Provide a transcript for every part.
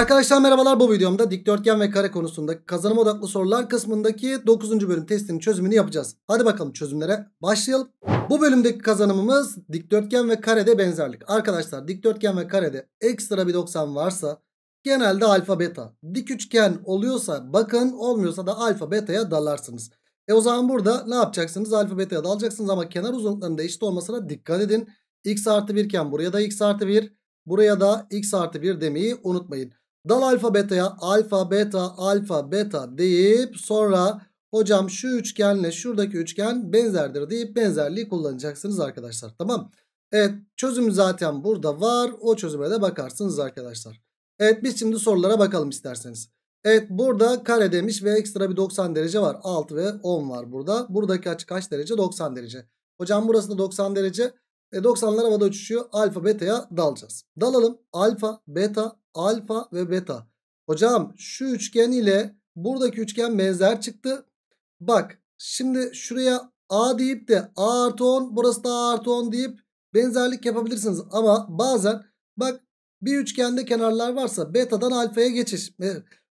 Arkadaşlar merhabalar bu videomda dikdörtgen ve kare konusunda kazanım odaklı sorular kısmındaki 9. bölüm testinin çözümünü yapacağız. Hadi bakalım çözümlere başlayalım. Bu bölümdeki kazanımımız dikdörtgen ve karede benzerlik. Arkadaşlar dikdörtgen ve karede ekstra bir 90 varsa genelde alfa beta. Dik üçgen oluyorsa bakın olmuyorsa da alfa beta'ya dalarsınız. E o zaman burada ne yapacaksınız? Alfa beta'ya dalacaksınız ama kenar uzunluklarında eşit olmasına dikkat edin. x artı 1 iken buraya da x artı 1 buraya da x artı 1 demeyi unutmayın. Dal alfa beta'ya alfa beta alfa beta deyip sonra hocam şu üçgenle şuradaki üçgen benzerdir deyip benzerliği kullanacaksınız arkadaşlar. Tamam. Evet çözüm zaten burada var. O çözüme de bakarsınız arkadaşlar. Evet biz şimdi sorulara bakalım isterseniz. Evet burada kare demiş ve ekstra bir 90 derece var. 6 ve 10 var burada. Buradaki açı kaç derece? 90 derece. Hocam burası da 90 derece. E 90'lar havada uçuşuyor. Alfa beta'ya dalacağız. Dalalım. Alfa beta alfa ve beta. Hocam şu üçgen ile buradaki üçgen benzer çıktı. Bak şimdi şuraya A deyip de A artı 10 burası da A artı 10 deyip benzerlik yapabilirsiniz. Ama bazen bak bir üçgende kenarlar varsa betadan alfaya geçiş.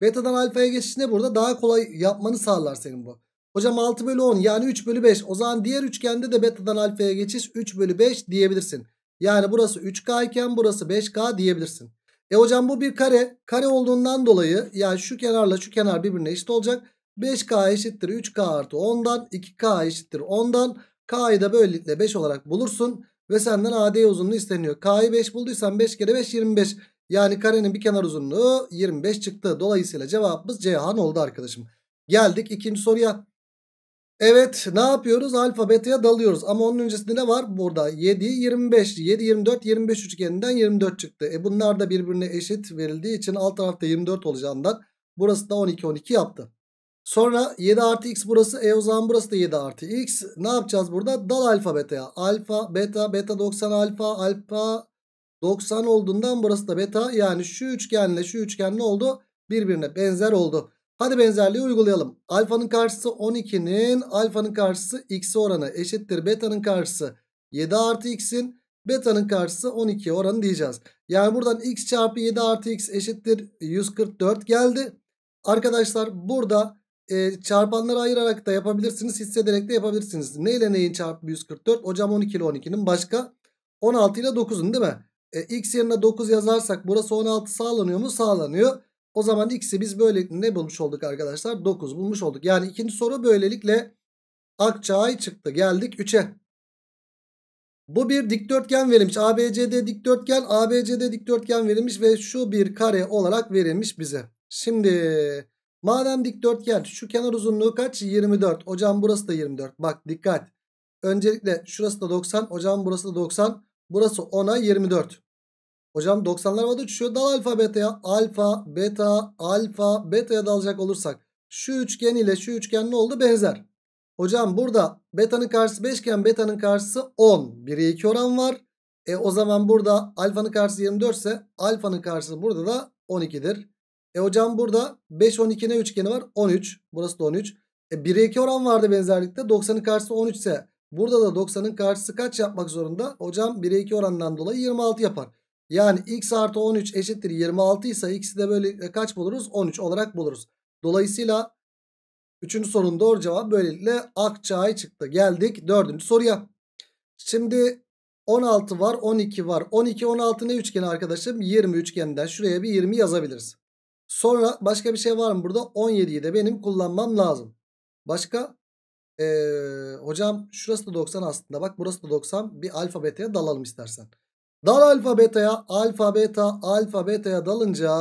Betadan alfaya geçiş ne burada? Daha kolay yapmanı sağlar senin bu. Hocam 6 bölü 10 yani 3 bölü 5. O zaman diğer üçgende de betadan alfaya geçiş 3 bölü 5 diyebilirsin. Yani burası 3K iken burası 5K diyebilirsin. E hocam bu bir kare. Kare olduğundan dolayı yani şu kenarla şu kenar birbirine eşit olacak. 5K eşittir 3K artı 10'dan 2K eşittir 10'dan. K'yı da böylelikle 5 olarak bulursun. Ve senden AD uzunluğu isteniyor. K'yı 5 bulduysan 5 kere 5 25. Yani karenin bir kenar uzunluğu 25 çıktı. Dolayısıyla cevabımız Cihan oldu arkadaşım. Geldik ikinci soruya. Evet ne yapıyoruz? Alfa beta'ya dalıyoruz. Ama onun öncesinde ne var? Burada 7, 25, 7, 24, 25 üçgeninden 24 çıktı. E bunlar da birbirine eşit verildiği için alt tarafta 24 olacağından burası da 12, 12 yaptı. Sonra 7 artı x burası. E o zaman burası da 7 artı x. Ne yapacağız burada? Dal alfa beta'ya. Alfa, beta, beta 90 alfa, alfa 90 olduğundan burası da beta. Yani şu üçgenle şu üçgen ne oldu? Birbirine benzer oldu. Hadi benzerliği uygulayalım. Alfanın karşısı 12'nin alfanın karşısı x oranı eşittir. Beta'nın karşısı 7 artı x'in beta'nın karşısı 12 oranı diyeceğiz. Yani buradan x çarpı 7 artı x eşittir 144 geldi. Arkadaşlar burada e, çarpanları ayırarak da yapabilirsiniz. Hissederek de yapabilirsiniz. Ne ile neyin çarpı 144? Hocam 12 ile 12'nin başka 16 ile 9'un değil mi? E, x yerine 9 yazarsak burası 16 sağlanıyor mu? Sağlanıyor. O zaman x'i biz böyle ne bulmuş olduk arkadaşlar? 9 bulmuş olduk. Yani ikinci soru böylelikle Akçay çıktı. Geldik 3'e. Bu bir dikdörtgen verilmiş. ABCD dikdörtgen, ABCD dikdörtgen verilmiş ve şu bir kare olarak verilmiş bize. Şimdi madem dikdörtgen şu kenar uzunluğu kaç? 24. Hocam burası da 24. Bak dikkat. Öncelikle şurası da 90. Hocam burası da 90. Burası 10'a 24. Hocam 90'lar moda şu Dal alfa beta'ya. Alfa, beta, alfa, beta'ya dalacak olursak. Şu üçgen ile şu üçgen ne oldu? Benzer. Hocam burada beta'nın karşısı 5 iken beta'nın karşısı 10. 1'e 2 oran var. E o zaman burada alfanın karşısı 24 ise alfanın karşısı burada da 12'dir. E hocam burada 5 12 ne üçgeni var? 13. Burası da 13. E 1'e 2 oran vardı benzerlikte. 90'ın karşısı 13 ise burada da 90'ın karşısı kaç yapmak zorunda? Hocam 1'e 2 oranından dolayı 26 yapar. Yani x artı 13 eşittir 26 ise x'i de böyle e, kaç buluruz? 13 olarak buluruz. Dolayısıyla 3. sorunun doğru cevabı böylelikle Akçay çıktı. Geldik 4. soruya. Şimdi 16 var 12 var. 12 16 ne üçgeni arkadaşım? 20 üçgeninden şuraya bir 20 yazabiliriz. Sonra başka bir şey var mı burada? 17'yi de benim kullanmam lazım. Başka? Ee, hocam şurası da 90 aslında. Bak burası da 90. Bir alfabeteye dalalım istersen. Dal alfa beta'ya alfa beta alfa beta'ya dalınca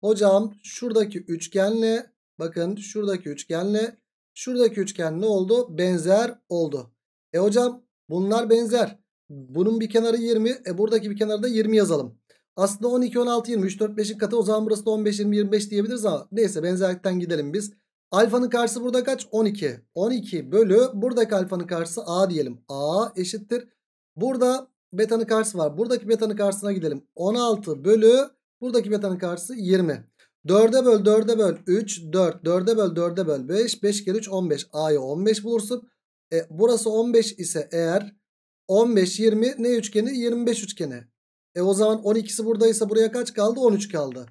hocam şuradaki üçgenle bakın şuradaki üçgenle şuradaki üçgen ne oldu? Benzer oldu. E hocam bunlar benzer. Bunun bir kenarı 20. E buradaki bir kenarı da 20 yazalım. Aslında 12, 16, 20, 3, 4, 5'in katı. O zaman burası da 15, 20, 25 diyebiliriz ama neyse benzerlikten gidelim biz. Alfanın karşısı burada kaç? 12. 12 bölü buradaki alfanın karşısı A diyelim. A eşittir. Burada betanın karşısı var. Buradaki betanın karşısına gidelim. 16 bölü buradaki betanın karşısı 20. 4'e böl 4'e böl 3 4 4'e böl 4'e böl 5 5 kere 3 15 A'yı 15 bulursun. E, burası 15 ise eğer 15 20 ne üçgeni 25 üçgeni. E o zaman 12'si buradaysa buraya kaç kaldı 13 kaldı.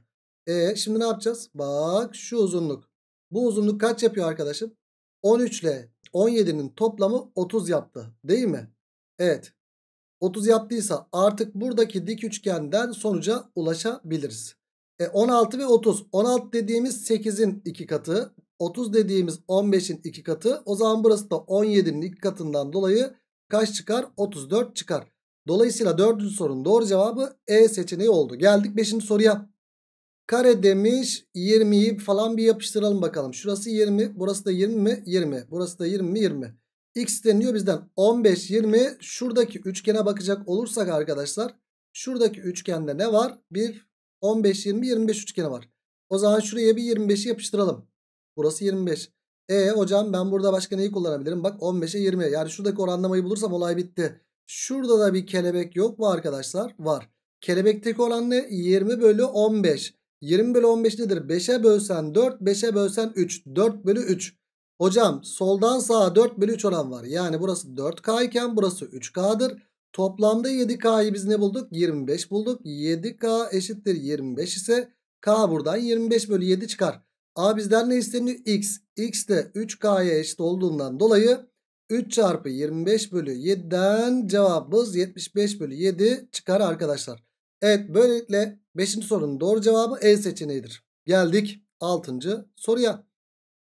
E şimdi ne yapacağız? Bak şu uzunluk. Bu uzunluk kaç yapıyor arkadaşım? 13 ile 17'nin toplamı 30 yaptı değil mi? Evet 30 yaptıysa artık buradaki dik üçgenden sonuca ulaşabiliriz. E 16 ve 30. 16 dediğimiz 8'in 2 katı. 30 dediğimiz 15'in 2 katı. O zaman burası da 17'nin 2 katından dolayı kaç çıkar? 34 çıkar. Dolayısıyla 4. sorunun doğru cevabı E seçeneği oldu. Geldik 5. soruya. Kare demiş 20'yi falan bir yapıştıralım bakalım. Şurası 20, burası da 20 mi? 20. Burası da 20 mi? 20. X deniliyor bizden 15 20 şuradaki üçgene bakacak olursak arkadaşlar şuradaki üçgende ne var? Bir 15 20 25 üçgeni var. O zaman şuraya bir 25'i yapıştıralım. Burası 25. E hocam ben burada başka neyi kullanabilirim? Bak 15'e 20. Yani şuradaki oranlamayı bulursam olay bitti. Şurada da bir kelebek yok mu arkadaşlar? Var. Kelebekteki oran ne? 20 bölü 15. 20 bölü 15 nedir? 5'e bölsen 4, 5'e bölsen 3. 4 bölü 3. Hocam soldan sağa 4 bölü 3 oran var. Yani burası 4K iken burası 3K'dır. Toplamda 7K'yı biz ne bulduk? 25 bulduk. 7K eşittir 25 ise K buradan 25 bölü 7 çıkar. A bizden ne isteniyor? X. X de 3K'ya eşit olduğundan dolayı 3 çarpı 25 bölü 7'den cevabımız 75 bölü 7 çıkar arkadaşlar. Evet böylelikle 5. sorunun doğru cevabı E seçeneğidir. Geldik 6. soruya.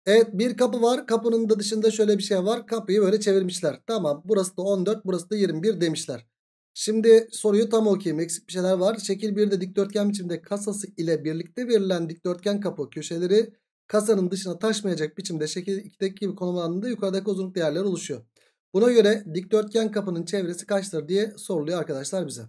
Evet bir kapı var. Kapının da dışında şöyle bir şey var. Kapıyı böyle çevirmişler. Tamam burası da 14 burası da 21 demişler. Şimdi soruyu tam okuyayım. Eksik bir şeyler var. Şekil 1'de dikdörtgen biçimde kasası ile birlikte verilen dikdörtgen kapı köşeleri kasanın dışına taşmayacak biçimde şekil 2'deki gibi konumlandığında yukarıdaki uzunluk değerleri oluşuyor. Buna göre dikdörtgen kapının çevresi kaçtır diye soruluyor arkadaşlar bize.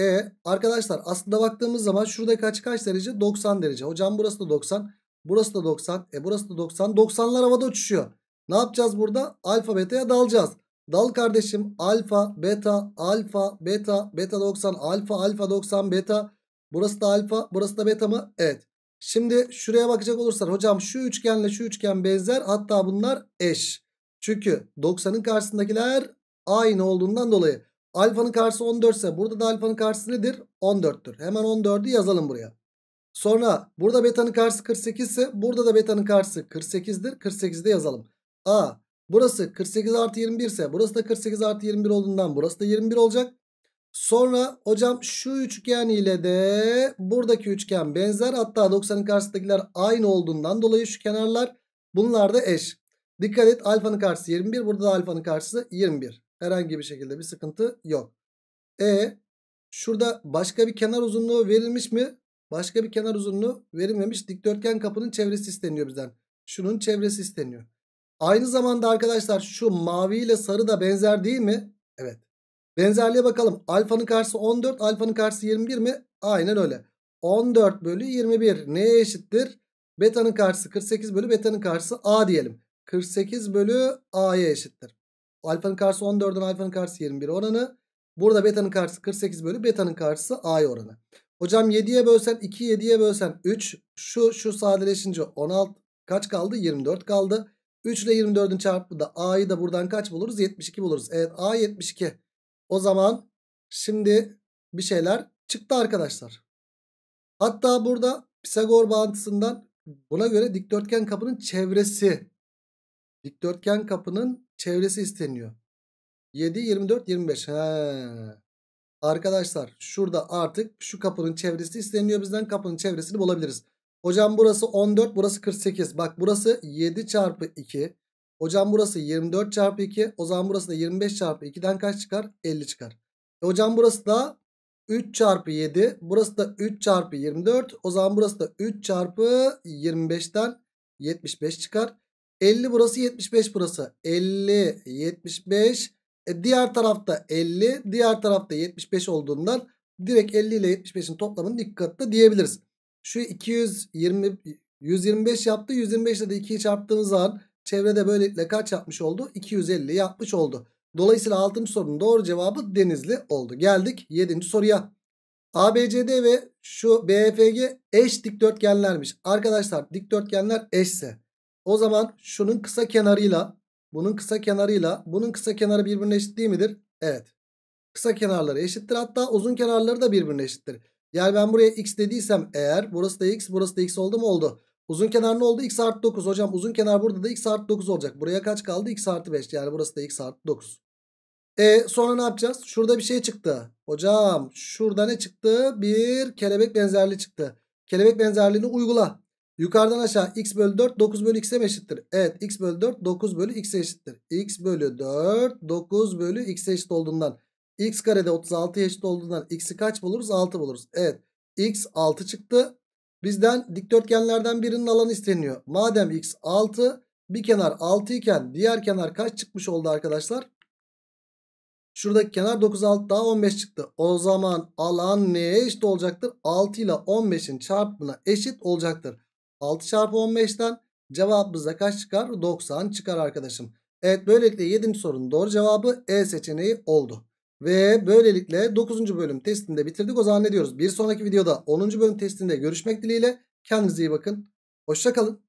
E arkadaşlar aslında baktığımız zaman şurada kaç kaç derece? 90 derece. Hocam burası da 90. Burası da 90. E burası da 90. 90'lar havada uçuşuyor. Ne yapacağız burada? Alfa beta'ya dalacağız. Dal kardeşim. Alfa, beta, alfa, beta, beta 90, alfa, alfa 90, beta. Burası da alfa, burası da beta mı? Evet. Şimdi şuraya bakacak olursan hocam şu üçgenle şu üçgen benzer hatta bunlar eş. Çünkü 90'ın karşısındakiler aynı olduğundan dolayı alfanın karşısı 14 ise burada da alfanın karşısı nedir? 14'tür. Hemen 14'ü yazalım buraya. Sonra burada beta'nın karşısı 48 ise burada da beta'nın karşısı 48'dir. 48'de yazalım. A burası 48 artı 21 ise burası da 48 artı 21 olduğundan burası da 21 olacak. Sonra hocam şu üçgen ile de buradaki üçgen benzer. Hatta 90'ın karşısındakiler aynı olduğundan dolayı şu kenarlar bunlar da eş. Dikkat et alfanın karşısı 21 burada da alfanın karşısı 21. Herhangi bir şekilde bir sıkıntı yok. E şurada başka bir kenar uzunluğu verilmiş mi? Başka bir kenar uzunluğu verilmemiş dikdörtgen kapının çevresi isteniyor bizden. Şunun çevresi isteniyor. Aynı zamanda arkadaşlar şu mavi ile sarı da benzer değil mi? Evet. Benzerliğe bakalım. Alfanın karşısı 14, alfanın karşısı 21 mi? Aynen öyle. 14 bölü 21 neye eşittir? Beta'nın karşısı 48 bölü beta'nın karşısı A diyelim. 48 bölü A'ya eşittir. Alfanın karşısı 14'ün alfanın karşısı 21 oranı. Burada beta'nın karşısı 48 bölü beta'nın karşısı a oranı. Hocam 7'ye bölsen 2 7'ye bölsen 3 şu şu sadeleşince 16 kaç kaldı 24 kaldı. 3 ile 24'ün çarpımı da a'yı da buradan kaç buluruz 72 buluruz. Evet a 72 o zaman şimdi bir şeyler çıktı arkadaşlar. Hatta burada Pisagor bağıntısından buna göre dikdörtgen kapının çevresi dikdörtgen kapının çevresi isteniyor. 7, 24, 25. He. Arkadaşlar şurada artık şu kapının çevresi isteniyor bizden. Kapının çevresini bulabiliriz. Hocam burası 14 burası 48. Bak burası 7 çarpı 2. Hocam burası 24 çarpı 2. O zaman burası da 25 çarpı 2'den kaç çıkar? 50 çıkar. E hocam burası da 3 çarpı 7. Burası da 3 çarpı 24. O zaman burası da 3 çarpı 25'ten 75 çıkar. 50 burası 75 burası. 50, 75, e diğer tarafta 50, diğer tarafta 75 olduğundan direkt 50 ile 75'in toplamını dikkatli diyebiliriz. Şu 220 125 yaptı. 125 ile de 2'yi çarptığımız zaman çevrede böylelikle kaç yapmış oldu? 250 yapmış oldu. Dolayısıyla 6. sorunun doğru cevabı Denizli oldu. Geldik 7. soruya. ABCD ve şu BFG eş dikdörtgenlermiş. Arkadaşlar dikdörtgenler eşse o zaman şunun kısa kenarıyla bunun kısa kenarıyla bunun kısa kenarı birbirine eşit değil midir? Evet. Kısa kenarları eşittir. Hatta uzun kenarları da birbirine eşittir. Yani ben buraya x dediysem eğer burası da x burası da x oldu mu oldu. Uzun kenar ne oldu? x artı 9. Hocam uzun kenar burada da x artı 9 olacak. Buraya kaç kaldı? x artı 5. Yani burası da x artı 9. E sonra ne yapacağız? Şurada bir şey çıktı. Hocam şurada ne çıktı? Bir kelebek benzerliği çıktı. Kelebek benzerliğini uygula. Yukarıdan aşağı x bölü 4 9 bölü x'e eşittir. Evet x bölü 4 9 bölü x'e eşittir. x bölü 4 9 bölü x'e eşit olduğundan x karede 36 eşit olduğundan x'i kaç buluruz? 6 buluruz. Evet x 6 çıktı. Bizden dikdörtgenlerden birinin alanı isteniyor. Madem x 6 bir kenar 6 iken diğer kenar kaç çıkmış oldu arkadaşlar? Şuradaki kenar 9 6 daha 15 çıktı. O zaman alan neye eşit olacaktır? 6 ile 15'in çarpımına eşit olacaktır. 6 çarpı 15'ten cevabımıza kaç çıkar? 90 çıkar arkadaşım. Evet böylelikle 7. sorunun doğru cevabı E seçeneği oldu. Ve böylelikle 9. bölüm testinde bitirdik. O zaman ne diyoruz? Bir sonraki videoda 10. bölüm testinde görüşmek dileğiyle. Kendinize iyi bakın. Hoşçakalın.